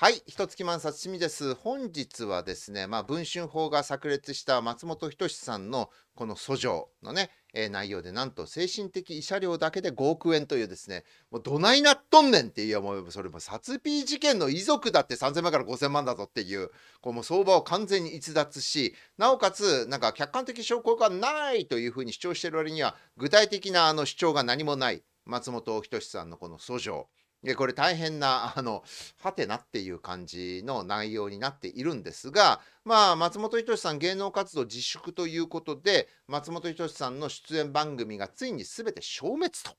はい、一月満冊みです。本日はですね、まあ、文春法が炸裂した松本人志さんのこの訴状のね、えー、内容でなんと精神的慰謝料だけで5億円というですね、もうどないなっとんねんっていうもうそれも殺ピー事件の遺族だって3000万から5000万だぞっていう、こうもう相場を完全に逸脱し、なおかつなんか客観的証拠がないというふうに主張してる割には具体的なあの主張が何もない松本人志さんのこの訴状。でこれ大変な あのはてなっていう感じの内容になっているんですが、まあ、松本人志さん芸能活動自粛ということで松本人志さんの出演番組がついに全て消滅と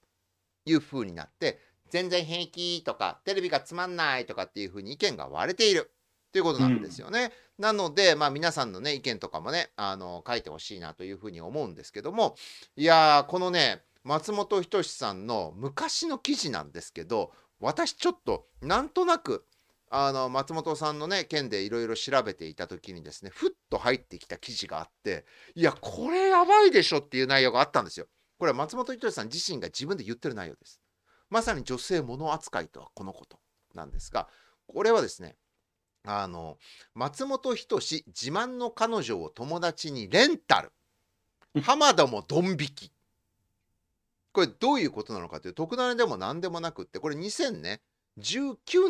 いうふうになって全然平気とかテレビがつまんないとかっていうふうに意見が割れているということなんですよね。うん、なので、まあ、皆さんのね意見とかもねあの書いてほしいなというふうに思うんですけどもいやーこのね松本人志さんの昔の記事なんですけど私ちょっとなんとなくあの松本さんのね件でいろいろ調べていた時にですねふっと入ってきた記事があっていやこれやばいでしょっていう内容があったんですよ。これは松本人志さん自身が自分で言ってる内容です。まさに女性物扱いとはこのことなんですがこれはですねあの松本人志自慢の彼女を友達にレンタル浜田もドン引きこれどういうことなのかという特ダネでも何でもなくってこれ2019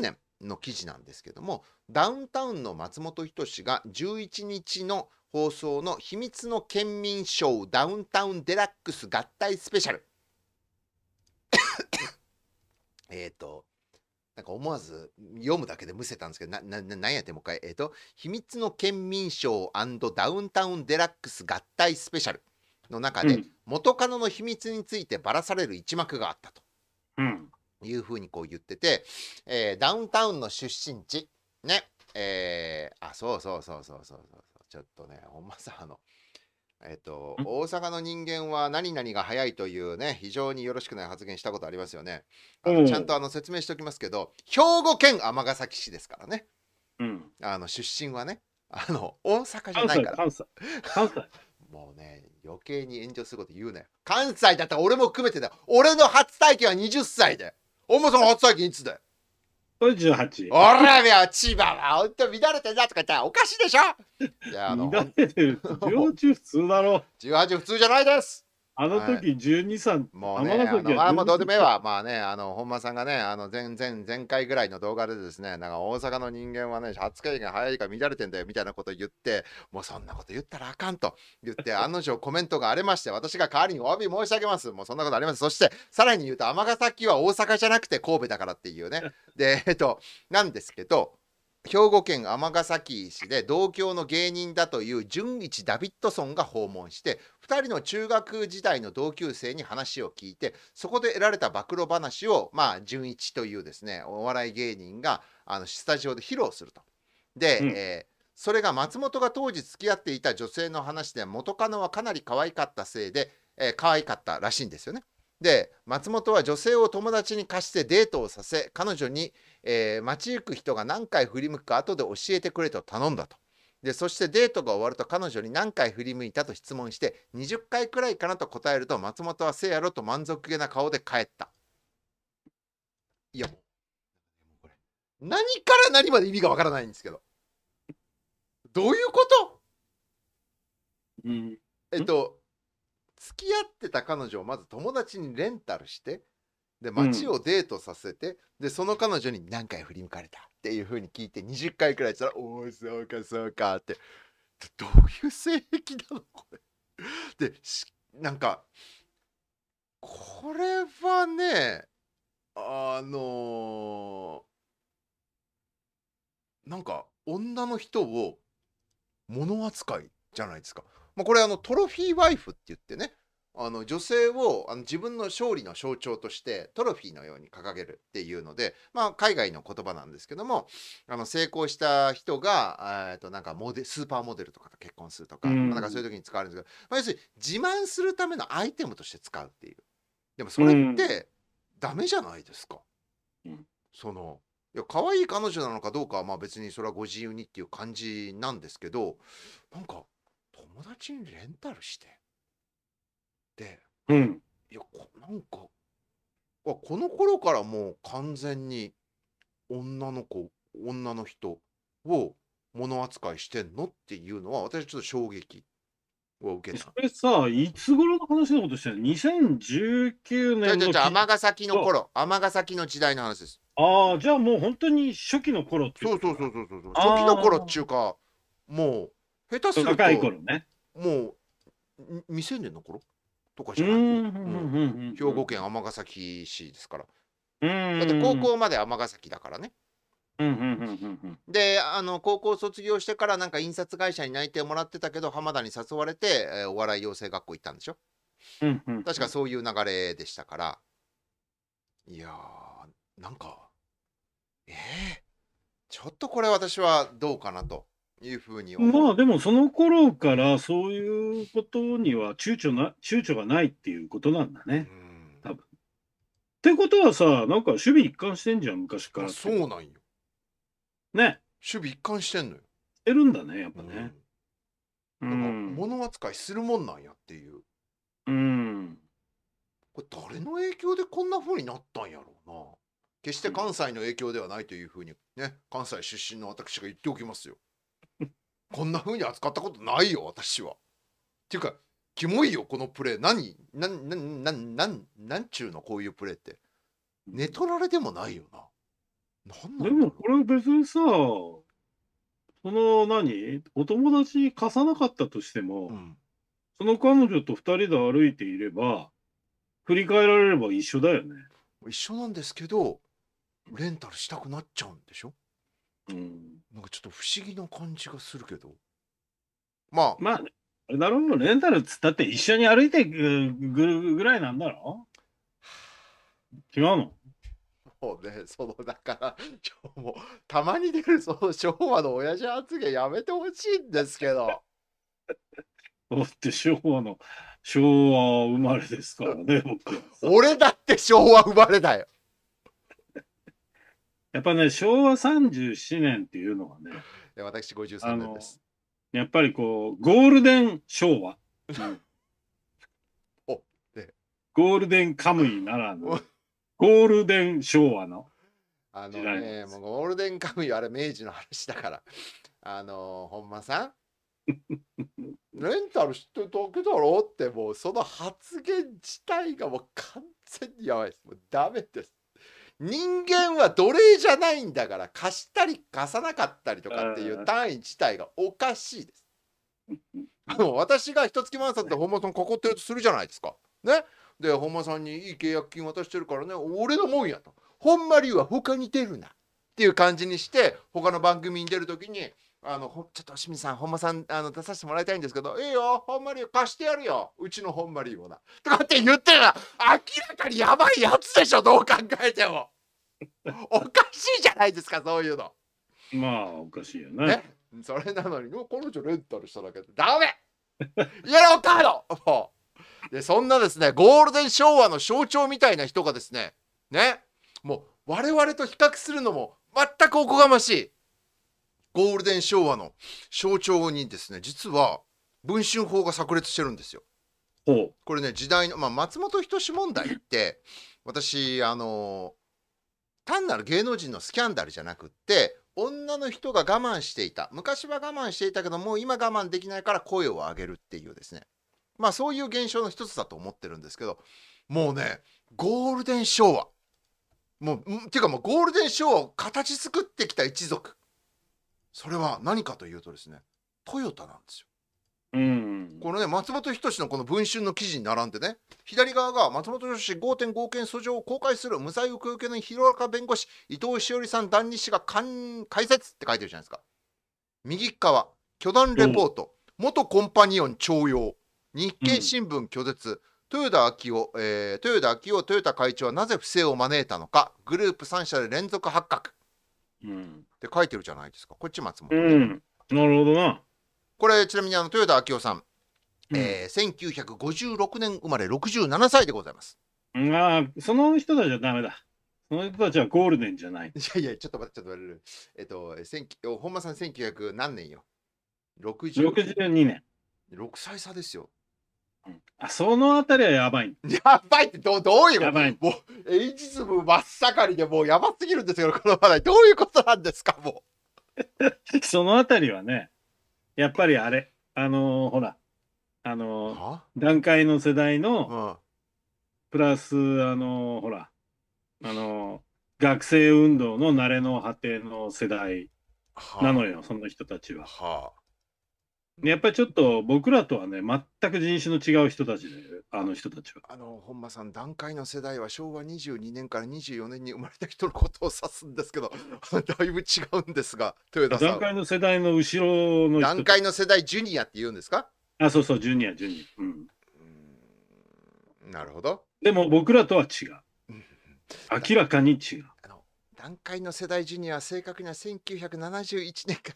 年の記事なんですけどもダウンタウンの松本人志が11日の放送の「秘密の県民賞ダウンタウンデラックス合体スペシャル」えっとなんか思わず読むだけでむせたんですけど、な、な、なんやってもう一回、えっ、ー、と、秘密の県民賞ダウンタウンデラックス合体スペシャルの中で、うん、元カノの秘密についてばらされる一幕があったと。うんいうふうにこう言ってて、えー、ダウンタウンの出身地ねえー、あそうそうそうそうそうそうちょっとねほまさあのえっ、ー、と大阪の人間は何々が早いというね非常によろしくない発言したことありますよねあの、ちゃんとあの説明しておきますけど兵庫県尼崎市ですからね、うん、あの出身はねあの大阪じゃないから関西関西もうね、余計に炎上すること言うなよ。関西だったら俺も含めてだよ。俺の初体験は20歳で。おもさん初体験いつだよ。38。俺ら千葉は。ほんと乱れてんとか言ったらおかしいでしょいや、あの。乱れてる。18普通だろ。18普通じゃないです。あの時12歳、もうね、あのあもうどうでもええわ、まあね、あの本間さんがね、あの前前前回ぐらいの動画でですね、なんか大阪の人間はね、発言が早いか乱れてんだよみたいなこと言って、もうそんなこと言ったらあかんと言って、案の定コメントが荒れまして、私が代わりにお詫び申し上げます。もうそんなことあります。そして、さらに言うと、尼崎は大阪じゃなくて神戸だからっていうね。で、えっと、なんですけど、兵庫県尼崎市で同郷の芸人だという純一ダビッドソンが訪問して2人の中学時代の同級生に話を聞いてそこで得られた暴露話をまあ純一というですねお笑い芸人があのスタジオで披露すると。で、うん、えーそれが松本が当時付き合っていた女性の話で元カノはかなり可愛かったせいで、えー、可愛かったらしいんですよね。で松本は女性を友達に貸してデートをさせ彼女に、えー、街行く人が何回振り向くか後で教えてくれと頼んだと。でそしてデートが終わると彼女に何回振り向いたと質問して20回くらいかなと答えると松本はせやろと満足げな顔で帰った。いやもうこれ何から何まで意味がわからないんですけどどういうこと、うん、えっと付き合ってた彼女をまず友達にレンタルしてで街をデートさせて、うん、でその彼女に何回振り向かれたっていうふうに聞いて20回くらいしたら「おおそうかそうか」ってどういう性癖なのこれ。でなんかこれはねあのー、なんか女の人を物扱いじゃないですか。まあ、これあのトロフィーワイフって言ってねあの女性をあの自分の勝利の象徴としてトロフィーのように掲げるっていうので、まあ、海外の言葉なんですけどもあの成功した人が、えー、となんかモデスーパーモデルとかと結婚するとか,、まなんかそういう時に使われるんですけど、まあ、要するに自慢するためのアイテムとして使うっていうでもそれってダメじゃないですか。うん、そのいや可愛い彼女なのかどうかはまあ別にそれはご自由にっていう感じなんですけどなんか友達にレンタルして、うん、いやこなんかこの頃からもう完全に女の子女の人を物扱いしてんのっていうのは私ちょっと衝撃を受けたそれさいつ頃の話のことしてるの2019年の尼崎の頃尼崎の時代の話ですああじゃあもう本当に初期の頃ってそうそうそうそうそう初期の頃っていうかもう下手すると若い頃ねもう未成年の頃とかじゃない、うん兵庫県尼崎市ですからだって高校まで尼崎だからね。であの高校卒業してからなんか印刷会社に内定もらってたけど浜田に誘われて、えー、お笑い養成学校行ったんでしょ、う確かそういう流れでしたからいやーなんかえー、ちょっとこれ私はどうかなというふうにまあでもその頃からそういうことには躊躇な躊躇がないっていうことなんだね、うん、多分。ってことはさなんか守備一貫してんじゃん昔からそうなんよ。ね守備一貫してんのよ。してるんだねやっぱね。うなんか物扱いするもんなんやっていう。うん。これ誰の影響でこんなふうになったんやろうな。決して関西の影響ではないというふうにね、関西出身の私が言っておきますよ。こんな風に扱ったことないよ私は。っていうかキモいよこのプレー何何何何何何ちゅうのこういうプレーって寝取られでもないよな。なんでもこれ別にさその何お友達貸さなかったとしても、うん、その彼女と2人で歩いていれば振り返られれば一緒だよね。一緒なんですけどレンタルしたくなっちゃうんでしょうん、なんかちょっと不思議な感じがするけど。まあ。まあ、なるほど、レンタルっつったって一緒に歩いてぐぐるぐらいなんだろ違うのもうね、そのだから、もうたまに出るその昭和の親父発言やめてほしいんですけど。だって昭和の昭和生まれですからね、僕。俺だって昭和生まれだよ。やっぱね、昭和37年っていうのはね、私53年です。やっぱりこう、ゴールデン昭和。おでゴールデンカムイならぬ、ゴールデン昭和の。あのね、もうゴールデンカムイはあれ明治の話だから。あの本間さん レンタルしてるだけだろってもうその発言自体がもう完全にやばいです。もうダメです。人間は奴隷じゃないんだから貸したり貸さなかったりとかっていう単位自体がおかしいです。も う私が一月満さんって本間さん囲ってるとするじゃないですか。ねで本間さんにいい契約金渡してるからね俺のもんやと。本間龍は他に出るなっていう感じにして他の番組に出る時に「あのちょっと清水さん本間さんあの出させてもらいたいんですけどいいよ本んまオ貸してやるようちの本間リオなとかって言ってるら明らかにやばいやつでしょどう考えてもおかしいじゃないですかそういうのまあおかしいよねねそれなのに彼女レンタルしただけでダメイエローカードもうでそんなですねゴールデン昭和の象徴みたいな人がですねねもう我々と比較するのも全くおこがましいゴールデン昭和の象徴にですね実は文春法が炸裂してるんですよ。これね時代の、まあ、松本人志問題って私あの単なる芸能人のスキャンダルじゃなくって女の人が我慢していた昔は我慢していたけどもう今我慢できないから声を上げるっていうですねまあそういう現象の一つだと思ってるんですけどもうねゴールデン昭和もうっていうかもうゴールデン昭和を形作ってきた一族それは何かというとですねトヨタなんですよ。うん、このね松本人志のこの「文春」の記事に並んでね左側が松本人志5.5件訴状を公開する無罪受け受けの弘中弁護士伊藤詩織さん談日氏が解説って書いてるじゃないですか右側巨団レポート、うん、元コンパニオン徴用日経新聞拒絶、うん、豊田昭夫、えー、豊田昭夫豊田会長はなぜ不正を招いたのかグループ3社で連続発覚って書いてるじゃないですかこっち松本、うん、なるほどなこれちなみにあの豊田昭夫さん、うん、えー、1956年生まれ67歳でございますああその人たちはダメだその人たちはゴールデンじゃない いやいやちょっと待ってちょっと待ってえっと本間さん1900何年よ 60… 62年6歳差ですよあそのあたりはやばい。やばいってどどういうことやばい。もう、エイジズム真っ盛りでもうやばすぎるんですけど、この話題。どういうことなんですか、もう。そのあたりはね、やっぱりあれ、あのー、ほら、あのー、段階の世代の、プラス、あのー、ほら、あの学生運動の慣れの果ての世代なのよ、その人たちは。はあやっぱりちょっと僕らとはね、全く人種の違う人たちで、あの人たちは。あの本間さん、段階の世代は昭和22年から24年に生まれた人のことを指すんですけど、だいぶ違うんですが、豊田さん。段階の世代の後ろの段階の世代、ジュニアって言うんですかあ、そうそう、ジュニア、ジュニア。うん、なるほど。でも僕らとは違う。明らかに違う。段階の世代ジュニアは正確には1971年か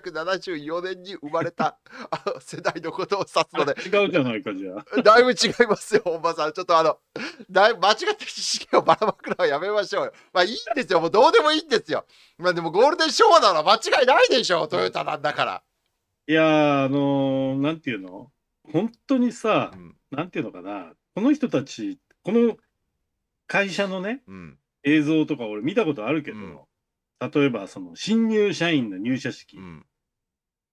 1974年に生まれた 世代のことを指すので違うじゃないかじゃあ だいぶ違いますよ本間さんちょっとあのだいぶ間違った知識をばらまくのはやめましょうよまあいいんですよもうどうでもいいんですよまあでもゴールデンショーなら間違いないでしょトヨタなんだからいやあのー、なんていうの本当にさ、うん、なんていうのかなこの人たちこの会社のね、うん映像とか俺見たことあるけど、うん例えばその新入社員の入社式、うん、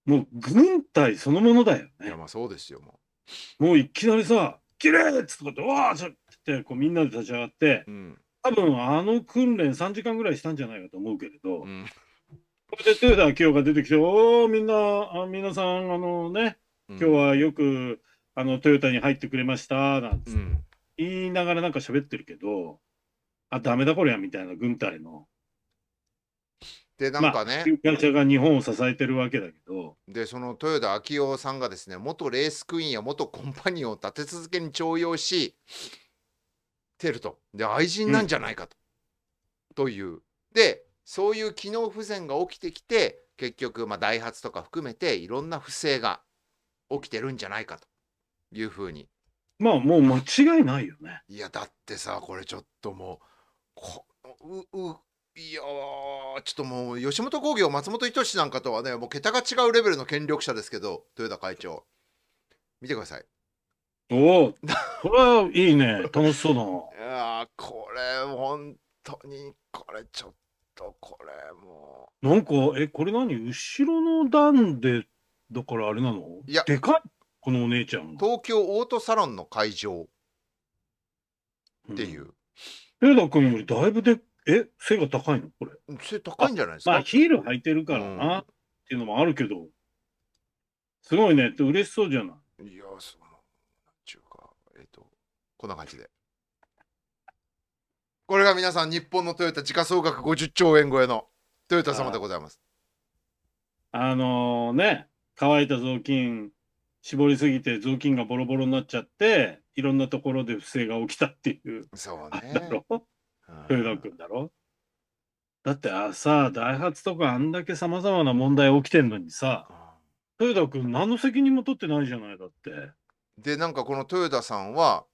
もう軍隊そのものだよね。いやまあそうですよもう。もういきなりさ「綺麗っつって「わあ!」ってこうみんなで立ち上がって、うん、多分あの訓練3時間ぐらいしたんじゃないかと思うけれど、うん、これで豊田清が出てきて「おおみんなあ皆さんあのね今日はよく、あのトヨタに入ってくれました」なんて、言いながらなんか喋ってるけど。あ、ダメだこりゃみたいな軍隊の。で、なんかね、まあ、会社が日本を支えてるわけだけど。で、その豊田昭夫さんがですね、元レースクイーンや元コンパニオンを立て続けに徴用し、てると。で、愛人なんじゃないかと。うん、という。で、そういう機能不全が起きてきて、結局、まあ、ダイハツとか含めて、いろんな不正が起きてるんじゃないかというふうに。まあ、もう間違いないよね。いや、だってさ、これちょっともう。こうういやちょっともう吉本興業松本人志なんかとはねもう桁が違うレベルの権力者ですけど豊田会長見てくださいおおこれはいいね楽しそうだないやこれ本当にこれちょっとこれもうなんかえこれ何後ろの段でだからあれなのいやでかいこのお姉ちゃん東京オートサロンの会場っていう、うんペダ君よりだいぶで、え、背が高いのこれ。背高いんじゃないですか。まあ、ヒール履いてるからな、っていうのもあるけど、すごいね、嬉しそうじゃない。いや、その、なんちゅうか、えっ、ー、と、こんな感じで。これが皆さん、日本のトヨタ、時価総額50兆円超えのトヨタ様でございます。あ、あのー、ね、乾いた雑巾、絞りすぎて雑巾がボロボロになっちゃって、いろんなところで不正が起きたっていう。そうね。だろ豊田君だろだってあさ、ダイハツとかあんだけさまざまな問題起きてんのにさ、豊田君何の責任も取ってないじゃないだって。で、なんかこの豊田さんは、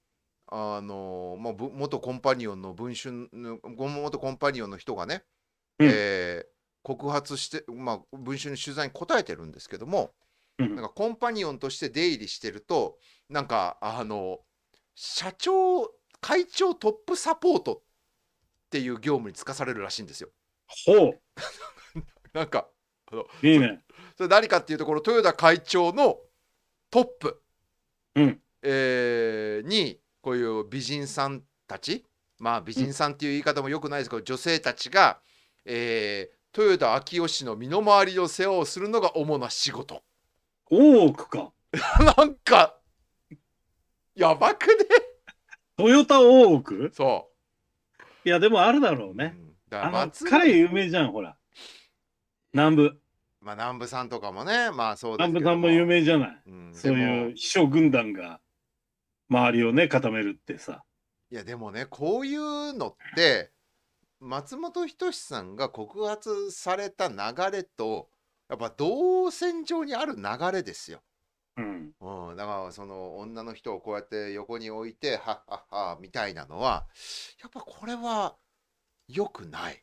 あのまあ、元コンパニオンの文春の元コンパニオンの人がね、うん、えー、告発して、まあ、文春の取材に答えてるんですけども、うん、なんかコンパニオンとして出入りしてるとなんかあの社長会長トップサポートっていう業務に就かされるらしいんですよ。ほう なんかあのいいねそれ何かっていうところ豊田会長のトップ、うんえー、にこういう美人さんたちまあ美人さんっていう言い方もよくないですけど、うん、女性たちが、えー、豊田昭夫氏の身の回りの世話をするのが主な仕事。大奥か なんかやばくねトヨタ大奥そういや、でもあるだろうね、う。ん、だからあの松彼有名じゃん、ほら。南部。まあ南部さんとかもね、まあそうです南部さんも有名じゃない。うんそういう秘書軍団が周りをね、固めるってさ。いやでもねこういうのって松本人志さんが告発された流れとやっぱ同線上にある流れですよ。うん、うん、だからその女の人をこうやって横に置いてはっはっはみたいなのはやっぱこれはよくない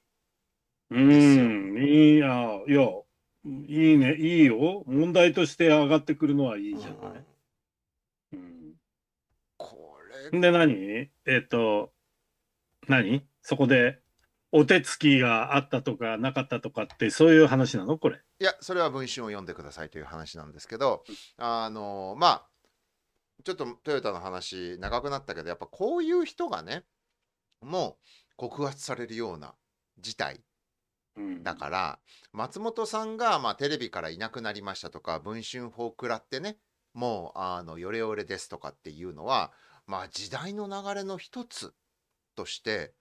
うんいやいやいいねいいよ問題として上がってくるのはいいじゃない、うん、うん、これで何えっ、ー、と何そこでお手つきがあったとかなかったとかってそういう話なのこれいやそれは文春を読んでくださいという話なんですけどあのまあちょっとトヨタの話長くなったけどやっぱこういう人がねもう告発されるような事態だから、うん、松本さんが、まあ、テレビからいなくなりましたとか「文春法くらってねもうあのヨレヨレです」とかっていうのは、まあ、時代の流れの一つとして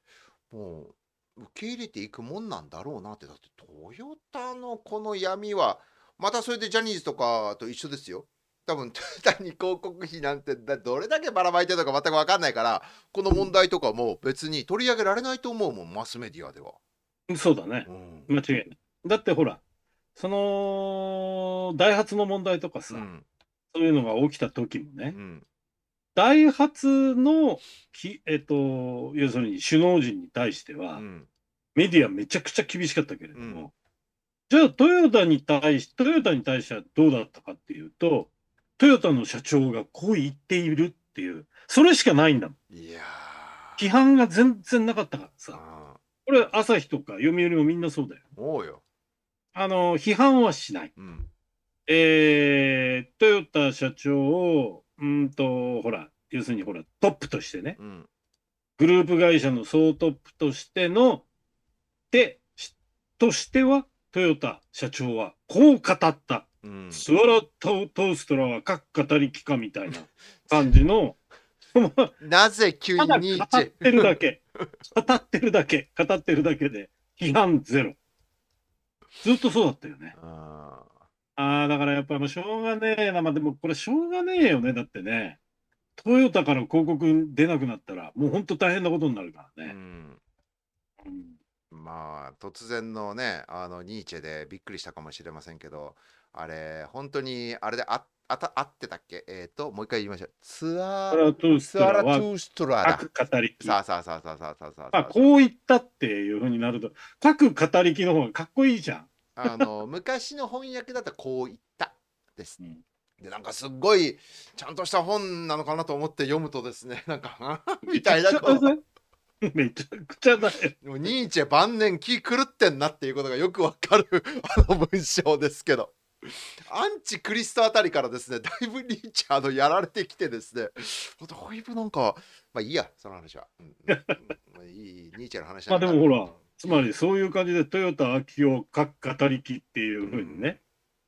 もう受け入れていくもんなんだろうなってだってトヨタのこの闇はまたそれでジャニーズとかと一緒ですよ多分トヨタに広告費なんてどれだけばらまいてるのか全く分かんないからこの問題とかも別に取り上げられないと思うもんマスメディアではそうだね、うん、間違いないだってほらそのダイハツの問題とかさ、うん、そういうのが起きた時もね、うんハツのき、えっと、要するに首脳陣に対しては、うん、メディアめちゃくちゃ厳しかったけれども、うん、じゃあトヨタに対し、トヨタに対してはどうだったかっていうと、トヨタの社長がこう言っているっていう、それしかないんだもん。いや批判が全然なかったからさ、これ朝日とか読売もみんなそうだよ。うよ。あの、批判はしない。うん、えー、トヨタ社長をうんと、ほら、要するにほら、トップとしてね、うん、グループ会社の総トップとしての、で、としては、トヨタ社長はこう語った。うん、スワラトトーストラは各語りきかみたいな 感じの、なぜ急に語ってるだけ。語ってるだけ。語ってるだけで、批判ゼロ。ずっとそうだったよね。あああ、だからやっぱりもうしょうがねえな。まあでもこれしょうがねえよね。だってね。トヨタから広告出なくなったら、もう本当大変なことになるからね。うん。まあ突然のねあのニーチェでびっくりしたかもしれませんけどあれ本当にあれでああた合ってたっけえっ、ー、ともう一回言いましょうツアーツアラトゥーストラだ語りさあさあさあさあさあさあさあ、まあ、こういったっていうふうになると各語りきの方がかっこいいじゃんあの昔の翻訳だとこう言ったです、でなんかすっごいちゃんとした本なのかなと思って読むとですね なんかみたいな めちゃくちゃだよ。もうニーチェ晩年気狂ってんなっていうことがよくわかる あの文章ですけど。アンチクリストあたりからですね、だいぶニーチェあのやられてきてですね、だいぶなんか、まあいいや、その話は。うん、まあいい、ニーチェの話まあでもほら、つまりそういう感じで豊田昭夫かっ語りきっていうふうにね、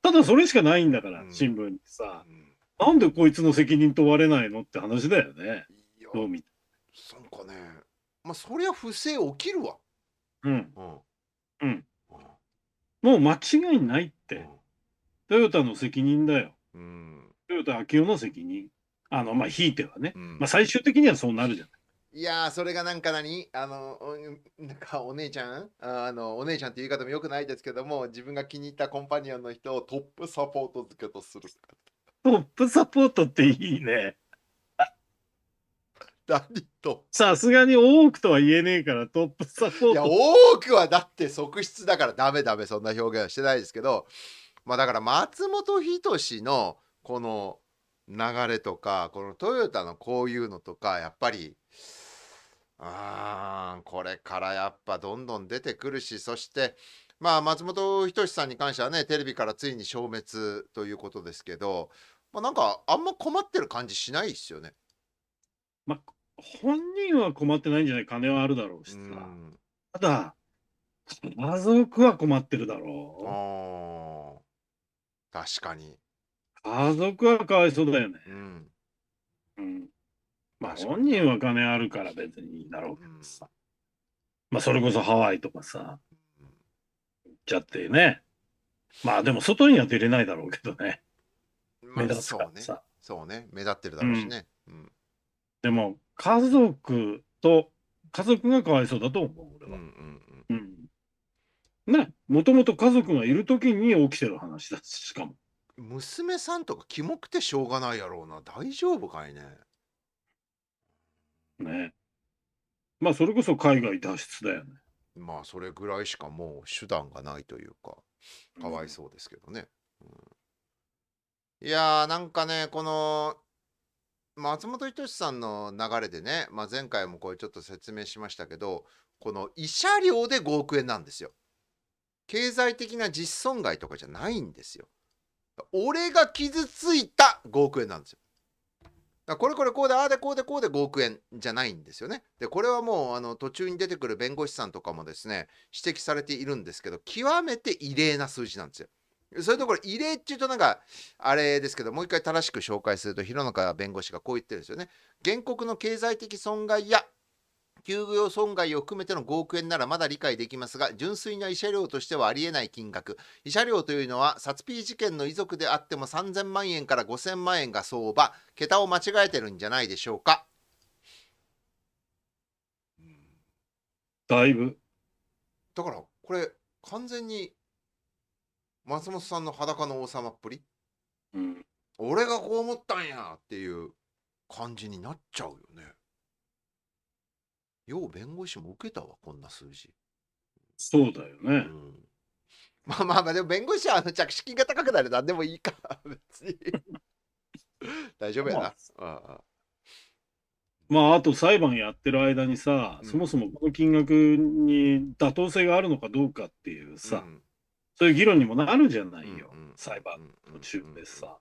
うん、ただそれしかないんだから、うん、新聞にさ、うん、なんでこいつの責任問われないのって話だよねどう見てなんかねまあそりゃ不正起きるわうん、うん、もう間違いないって、トヨタの責任だよ、うトヨタ昭夫の責任あのまあひいてはね、まあ最終的にはそうなるじゃないいやそれがなんか何あのなんかお姉ちゃんあのお姉ちゃんって言い方もよくないですけども自分が気に入ったコンパニオンの人をトップサポート付けとするトップサポートっていいね何とさすがに多くとは言えねえからトップサポートいや多くはだって側室だからダメダメそんな表現はしてないですけどまあだから松本人志のこの流れとかこのトヨタのこういうのとかやっぱりこれからやっぱどんどん出てくるしそしてまあ松本人志さんに関してはねテレビからついに消滅ということですけど、まあ、なんかあんま困ってる感じしないですよね。まあ、本人は困ってないんじゃない金はあるだろうしさ。ただ家族は困ってるだろう。確かに。家族はかわいそうだよね。うん、うんまあ本人は金あるから別にいいだろうけどさ。まあそれこそハワイとかさ、行っちゃってね。まあでも外には出れないだろうけどね。まあ、目立つからさそう、ね。そうね、目立ってるだろうしね。うん、うん、でも家族と、家族がかわいそうだと思う、俺は。うんうんうん。うん、ね、もともと家族がいるときに起きてる話だしかも。娘さんとかキモくてしょうがないやろうな大丈夫かいねね。まあ、それこそ海外脱出だよね。まあ、それぐらいしかもう手段がないというか、かわいそうですけどね。うん、いやー、なんかね、この、松本人志さんの流れでね、まあ、前回もこれちょっと説明しましたけど、この慰謝料で5億円なんですよ。経済的な実損害とかじゃないんですよ。俺が傷ついた5億円なんですよ。だこれこれこうでああでこうでこうで5億円じゃないんですよね。でこれはもうあの途中に出てくる弁護士さんとかもですね指摘されているんですけど極めて異例な数字なんですよ。そういうところ異例っていうとなんかあれですけどもう一回正しく紹介すると弘中弁護士がこう言ってるんですよね。原告の経済的損害や休業損害を含めての5億円ならまだ理解できますが、純粋な慰謝料としてはありえない金額。慰謝料というのは、殺ー事件の遺族であっても3000万円から5000万円が相場、桁を間違えてるんじゃないでしょうか。だいぶ。だから、これ、完全に松本さんの裸の王様っぷり、うん、俺がこう思ったんやっていう感じになっちゃうよね。要弁護士も受けたわ、こんな数字。そうだよね。うん、まあまあまあ、でも弁護士はあの着手金が高くなる何でもいいか、別に。大丈夫やな。まあ、ああまあ、あと裁判やってる間にさ、うん、そもそもこの金額に妥当性があるのかどうかっていうさ、うん、そういう議論にもなるじゃないよ、うんうん、裁判の中でさ。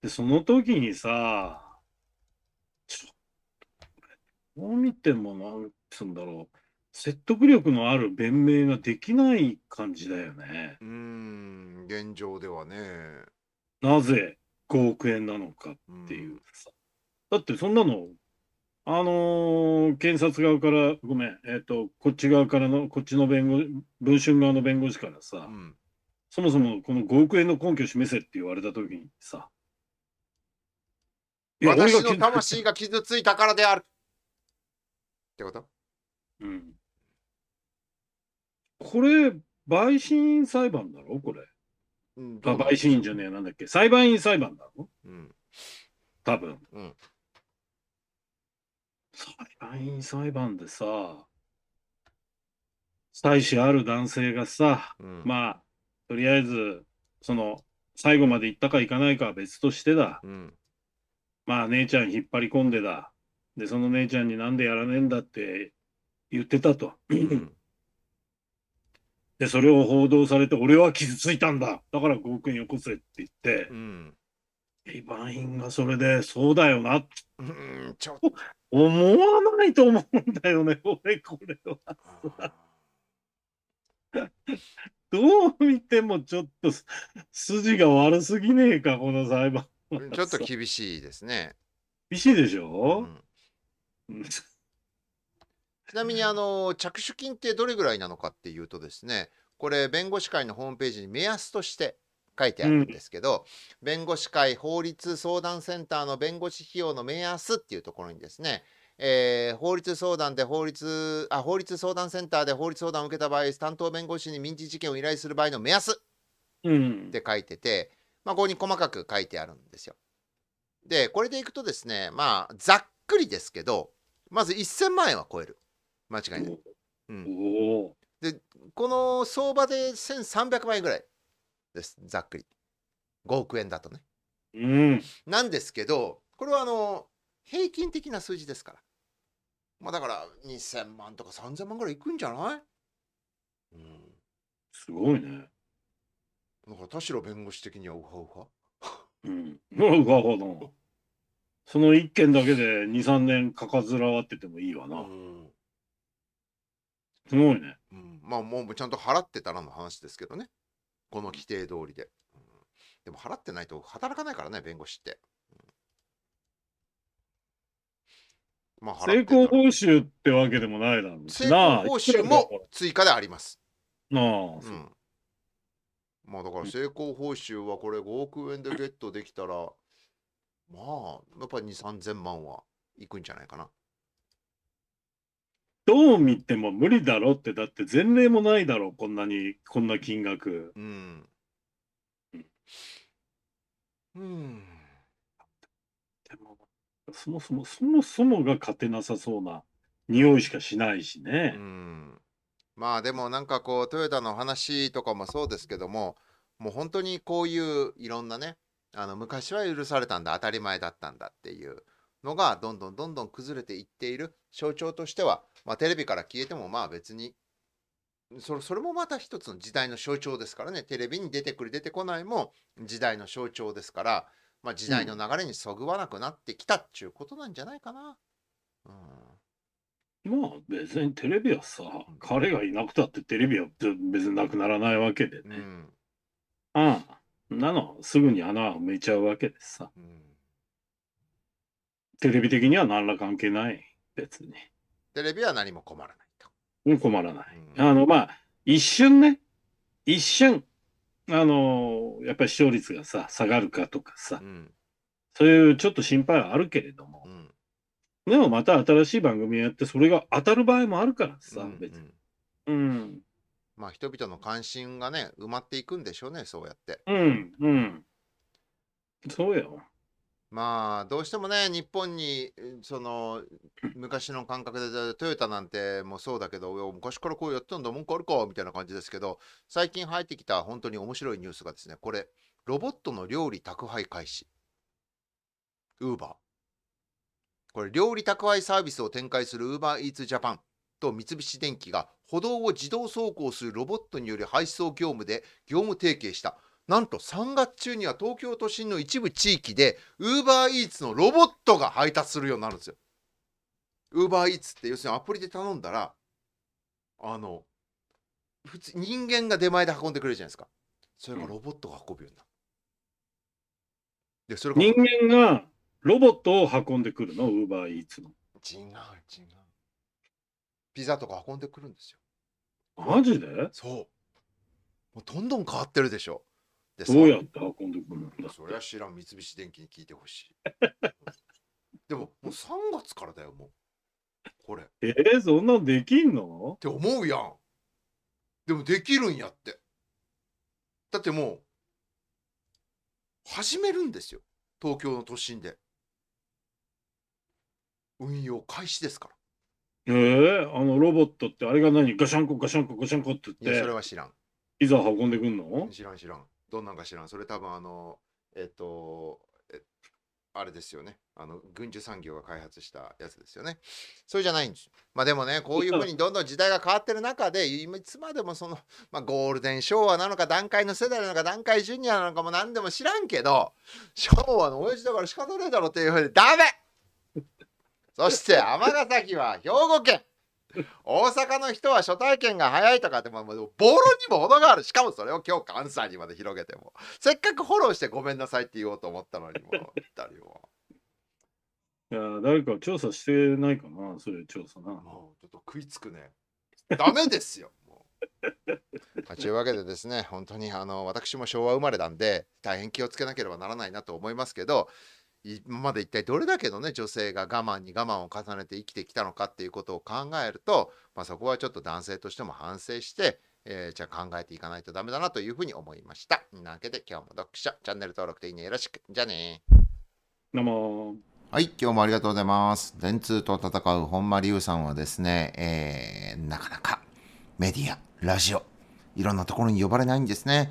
で、その時にさ、どう見ても、なんつうんだろう、説得力のある弁明ができない感じだよね。うん、現状ではね。なぜ5億円なのかっていうさ。だってそんなの、あのー検察側から、ごめん、えっ、と、こっち側からの、こっちの弁護、文春側の弁護士からさ、うん。そもそもこの5億円の根拠を示せって言われたときにさ、私の魂が傷ついたからである。ってことうん。これ、陪審員裁判だろこれ。うん、あ、陪審員じゃねえ、なんだっけ。裁判員裁判だろうん。多分。うん。裁判員裁判でさ、妻子ある男性がさ、うん、まあ、とりあえず、その、最後まで行ったか行かないかは別としてだ。うん、まあ、姉ちゃん引っ張り込んでだ。で、その姉ちゃんになんでやらねえんだって言ってたと。で、それを報道されて、俺は傷ついたんだ。だから5億円よこせって言って、うん、員バインがそれで、そうだよな。うん、ちょっ思わないと思うんだよね、俺、これは。どう見てもちょっと筋が悪すぎねえか、この裁判。ちょっと厳しいですね。厳しいでしょ、うん、ちなみにあの着手金ってどれぐらいなのかっていうとですねこれ弁護士会のホームページに目安として書いてあるんですけど、うん、弁護士会法律相談センターの弁護士費用の目安っていうところにですね、えー、法律相談で法律あ法律相談センターで法律相談を受けた場合担当弁護士に民事事件を依頼する場合の目安って書いてて、うん、まあ、ここに細かく書いてあるんですよ。でこれでいくとですねまあざっくりですけどまず1000万円は超える間違いない、うん、でこの相場で1300万円ぐらいですざっくり5億円だとね、うん、なんですけどこれはあの平均的な数字ですからまあだから2000万とか3000万ぐらいいくんじゃない、うん、すごいねだから田代弁護士的にはウハウハうん ウハウハだその1件だけで2、3年かかずらわっててもいいわな。すごいね、まあもうちゃんと払ってたらの話ですけどね。この規定通りで。でも払ってないと働かないからね、弁護士って。まあ、成功報酬ってわけでもないだろう成功報酬も追加であります。なあ、うん。まあだから成功報酬はこれ5億円でゲットできたらまあ、やっぱり2、3000万はいくんじゃないかな。どう見ても無理だろって、だって前例もないだろこんなに、こんな金額。うん。うん。でも、そもそも、そもそもが勝てなさそうな匂いしかしないしね。うん。まあでもなんかこう、トヨタの話とかもそうですけども、もう本当にこういういろんなね、あの昔は許されたんだ当たり前だったんだっていうのがどんどんどんどん崩れていっている象徴としては、まあ、テレビから消えてもまあ別にそれそれもまた一つの時代の象徴ですからねテレビに出てくる出てこないも時代の象徴ですから、まあ、時代の流れにそぐわなくなってきたっちゅうことなんじゃないかな。うんまあ別にテレビはさ、彼がいなくたってテレビは別になくならないわけでね。うん、ああなのすぐに穴を埋めちゃうわけですさ、うん、テレビ的には何ら関係ない別にテレビは何も困らないと、うん、困らない、うん、あのまあ一瞬ね一瞬あのやっぱり視聴率がさ下がるかとかさ、うん、そういうちょっと心配はあるけれども、でもまた新しい番組やってそれが当たる場合もあるからさ、別にうんまあ、人々の関心がね、埋まっていくんでしょうね、そうやって。うん、うん。そうよ。まあ、どうしてもね、日本に、その、昔の感覚で、トヨタなんてもそうだけど、昔からこうやってたんだ、文句あるか、みたいな感じですけど、最近入ってきた本当に面白いニュースがですね、これ、ロボットの料理宅配開始。ウーバー。これ、料理宅配サービスを展開するウーバーイーツジャパンと三菱電機が歩道を自動走行するロボットによる配送業務で業務提携したなんと3月中には東京都心の一部地域でウーバーイーツのロボットが配達するようになるんですよ。ウーバーイーツって要するにアプリで頼んだらあの普通人間が出前で運んでくれるじゃないですかそれがロボットが運ぶようになる。でそれ人間がロボットを運んでくるのウーバーイーツの。違う違う。ピザとか運んでくるんですよ。マジでそうもうどんどん変わってるでしょでどうやって運んでくるんだそりゃ知らん三菱電機に聞いてほしい でももう3月からだよもうこれえー、そんなんできんのって思うやんでもできるんやってだってもう始めるんですよ東京の都心で運用開始ですからええあのロボットってあれが何ガシャンコガシャンコガシャンコっていや、それは知らん。いざ運んでくんの知らん知らん。どんなんか知らん。それ多分あの、えっと、えあれですよね。あの、軍需産業が開発したやつですよね。それじゃないんですまあでもね、こういうふうにどんどん時代が変わってる中で、今いつまでもその、まあゴールデン昭和なのか、段階の世代なのか、段階ジュニアなのかも何でも知らんけど、昭和の親父だから仕方ないだろっていうふうに、ダメそして尼崎は兵庫県。大阪の人は初体験が早いとかってもう暴論にも程があるしかもそれを今日関西にまで広げてもせっかくフォローしてごめんなさいって言おうと思ったのにもたりもいや誰か調査してないかなそういう調査なもうちょっと食いつくねダメですよあ、というわけでですね本当にあの私も昭和生まれなんで大変気をつけなければならないなと思いますけど今まで一体どれだけのね女性が我慢に我慢を重ねて生きてきたのかっていうことを考えると、まあ、そこはちょっと男性としても反省して、えー、じゃあ考えていかないとダメだなというふうに思いました。なわけで今日も読書チャンネル登録でいいねよろしく。じゃあねどうもはい、今日もありがとうございます。電通と戦う本間龍さんはですね、えー、なかなかメディア、ラジオ、いろんなところに呼ばれないんですね。